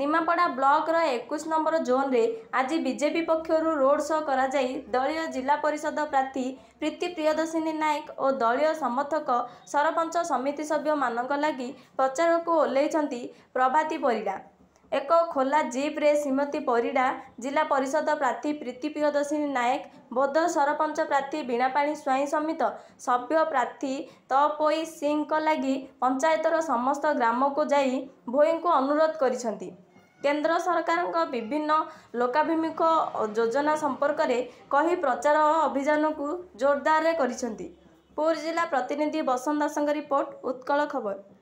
ନିମାପଡ଼ା ବ୍ଲକର ଏକୋଇଶ ନମ୍ବର ଜୋନ୍ରେ ଆଜି ବିଜେପି ପକ୍ଷରୁ ରୋଡ୍ ଶୋ କରାଯାଇ ଦଳୀୟ ଜିଲ୍ଲା ପରିଷଦ ପ୍ରାର୍ଥୀ ପ୍ରୀତି ପ୍ରିୟଦର୍ଶିନୀ ନାୟକ ଓ ଦଳୀୟ ସମର୍ଥକ ସରପଞ୍ଚ ସମିତି ସଭ୍ୟମାନଙ୍କ ଲାଗି ପ୍ରଚାରକୁ ଓହ୍ଲାଇଛନ୍ତି ପ୍ରଭାତୀ ପରିଡ଼ା ଏକ ଖୋଲା ଜିପ୍ରେ ଶ୍ରୀମତୀ ପରିଡ଼ା ଜିଲ୍ଲା ପରିଷଦ ପ୍ରାର୍ଥୀ ପ୍ରୀତିପ୍ରିୟଦର୍ଶିନୀ ନାୟକ ବୌଦ୍ଧ ସରପଞ୍ଚ ପ୍ରାର୍ଥୀ ବୀଣାପାଣି ସ୍ୱାଇଁ ସମେତ ସଭ୍ୟ ପ୍ରାର୍ଥୀ ତପୋଇ ସିଂଙ୍କ ଲାଗି ପଞ୍ଚାୟତର ସମସ୍ତ ଗ୍ରାମକୁ ଯାଇ ଭୋଇଙ୍କୁ ଅନୁରୋଧ କରିଛନ୍ତି କେନ୍ଦ୍ର ସରକାରଙ୍କ ବିଭିନ୍ନ ଲୋକାଭିମୁଖ ଯୋଜନା ସମ୍ପର୍କରେ କହି ପ୍ରଚାର ଅଭିଯାନକୁ ଜୋରଦାରରେ କରିଛନ୍ତି ପୁରୀ ଜିଲ୍ଲା ପ୍ରତିନିଧି ବସନ୍ତ ଦାସଙ୍କ ରିପୋର୍ଟ ଉତ୍କଳ ଖବର